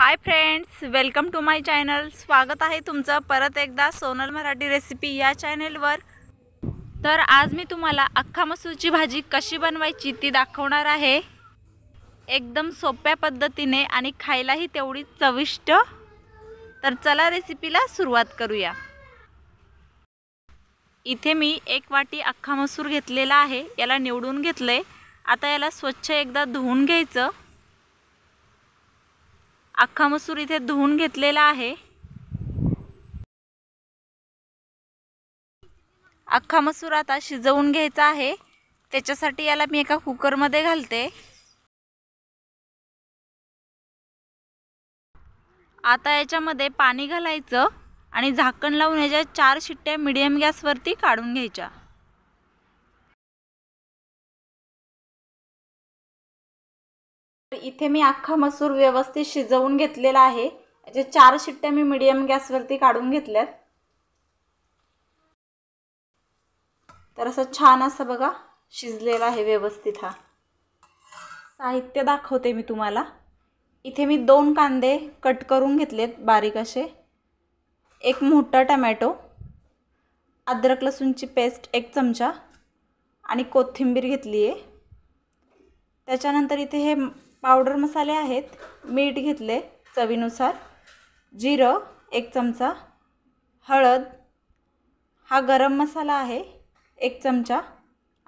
high friends welcome to my channel स्वागत आहे तुमचं परत एकदा सोनल मराठी रेसिपी या चॅनेलवर तर आज मी तुम्हाला अख्खा मसूरची भाजी कशी बनवायची ती दाखवणार आहे एकदम सोप्या पद्धतीने आणि खायलाही तेवढी चविष्ट तर चला रेसिपीला सुरुवात करूया इथे मी एक वाटी अख्खा मसूर घेतलेला आहे याला निवडून घेतलं आहे आता याला स्वच्छ एकदा धुवून घ्यायचं अख्खा मसूर इथे धुवून घेतलेला आहे अख्खा मसूर आता शिजवून घ्यायचा आहे त्याच्यासाठी याला मी एका कुकरमध्ये घालते आता याच्यामध्ये पाणी घालायचं आणि झाकण लावून याच्या चार शिट्ट्या मिडियम गॅसवरती काढून घ्यायच्या इथे मी अख्खा मसूर व्यवस्थित शिजवून घेतलेला आहे याचे चार शिट्ट्या मी मीडियम गॅसवरती काढून घेतल्यात तर असं छान असं बघा शिजलेला आहे व्यवस्थित हा साहित्य दाखवते मी तुम्हाला इथे मी दोन कांदे कट करून घेतलेत बारीक असे एक मोठा टमॅटो अद्रक लसूणची पेस्ट एक चमचा आणि कोथिंबीर घेतली आहे त्याच्यानंतर इथे हे पावडर मसाले आहेत मीठ घेतले चवीनुसार जिरं एक चमचा हळद हा गरम मसाला आहे एक चमचा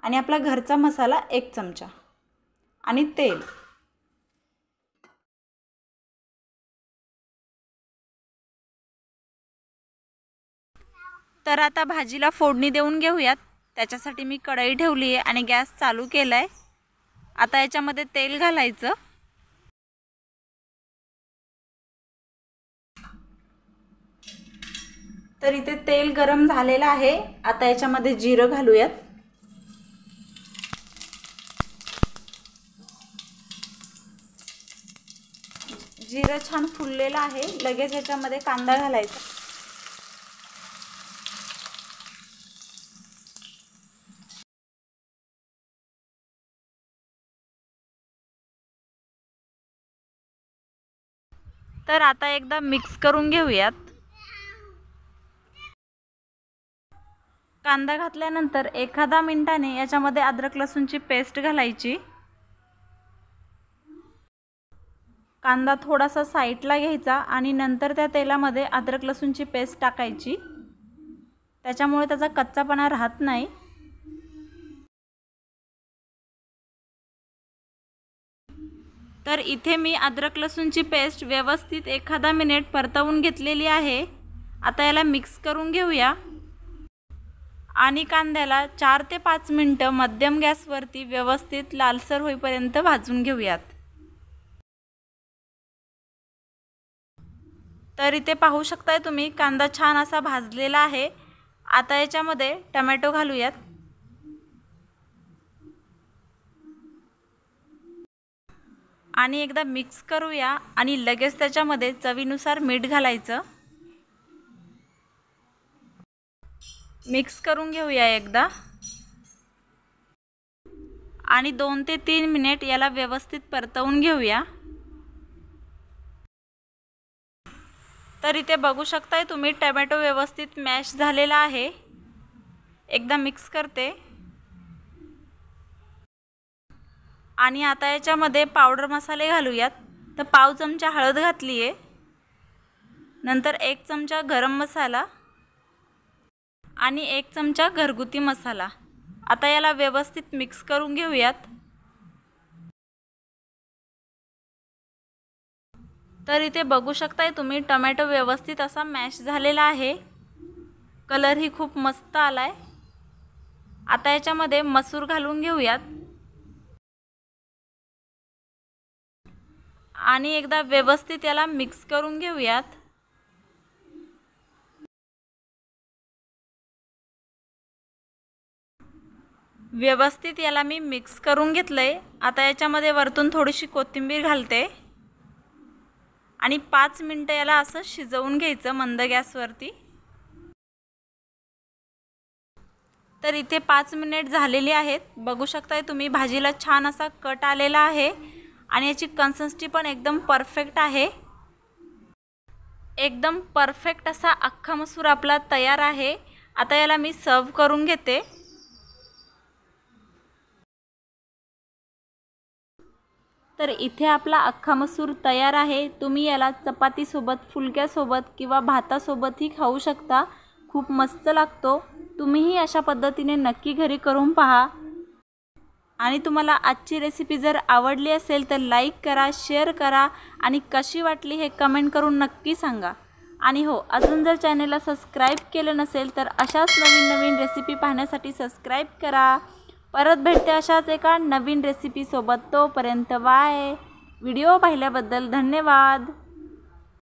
आणि आपला घरचा मसाला एक चमचा आणि तेल तर आता भाजीला फोडणी देऊन घेऊयात त्याच्यासाठी मी कढई ठेवली आहे आणि गॅस चालू केला आहे आता याच्यामध्ये तेल घालायचं तर इथे तेल गरम झालेलं आहे आता याच्यामध्ये जिरं घालूयात जिरं छान फुललेलं आहे लगेच याच्यामध्ये कांदा घालायचा तर आता एकदा मिक्स करून घेऊयात कांदा घातल्यानंतर एखादा मिनटाने याच्यामध्ये अद्रक लसूणची पेस्ट घालायची कांदा थोडासा साईडला घ्यायचा आणि नंतर त्या तेलामध्ये अद्रक लसूणची पेस्ट टाकायची त्याच्यामुळे त्याचा कच्चापणा राहत नाही तर इथे मी अद्रक लसूणची पेस्ट व्यवस्थित एखादा मिनिट परतवून घेतलेली आहे आता याला मिक्स करून घेऊया आणि कांद्याला चार ते पाच मिनटं मध्यम गॅसवरती व्यवस्थित लालसर होईपर्यंत भाजून घेऊयात तर इथे पाहू शकताय तुम्ही कांदा छान असा भाजलेला आहे आता याच्यामध्ये टमॅटो घालूयात आणि एकदा मिक्स करूया आणि लगेच त्याच्यामध्ये चवीनुसार मीठ घालायचं मिक्स करून घेऊया एकदा आणि दोन ते तीन मिनिट याला व्यवस्थित परतवून घेऊया तर इथे बघू शकताय तुम्ही टमॅटो व्यवस्थित मॅश झालेला आहे एकदा मिक्स करते आणि आता याच्यामध्ये पावडर मसाले घालूयात तर पाव चमचा हळद घातली आहे नंतर एक चमचा गरम मसाला आणि एक चमचा घरगुती मसाला आता याला व्यवस्थित मिक्स करून घेऊयात तर इथे बघू शकताय तुम्ही टमॅटो व्यवस्थित असा मॅश झालेला आहे कलरही खूप मस्त आला आहे आता याच्यामध्ये मसूर घालून घेऊयात आणि एकदा व्यवस्थित याला मिक्स करून घेऊयात व्यवस्थित याला मी मिक्स करून घेतलं आहे आता याच्यामध्ये वरतून थोडीशी कोथिंबीर घालते आणि पाच मिनटं याला असं शिजवून घ्यायचं मंद गॅसवरती तर इथे पाच मिनिट झालेली आहेत बघू शकताय तुम्ही भाजीला छान असा कट आलेला आहे आणि याची कन्सिस्टी पण एकदम परफेक्ट आहे एकदम परफेक्ट असा अख्खा मसूर आपला तयार आहे आता याला मी सर्व करून घेते तर इथे आपला अख्खा मसूर तयार आहे तुम्ही याला चपातीसोबत फुलक्यासोबत किंवा भातासोबतही खाऊ शकता खूप मस्त लागतो तुम्हीही अशा पद्धतीने नक्की घरी करून पहा आणि तुम्हाला आजची रेसिपी जर आवडली असेल तर लाईक करा शेअर करा आणि कशी वाटली हे कमेंट करून नक्की सांगा आणि हो अजून जर चॅनेलला सबस्क्राईब केलं नसेल तर अशाच नवीन नवीन रेसिपी पाहण्यासाठी सबस्क्राईब करा परत भेटते अशाच एका नवीन रेसिपीसोबत तोपर्यंत वाय व्हिडिओ पाहिल्याबद्दल धन्यवाद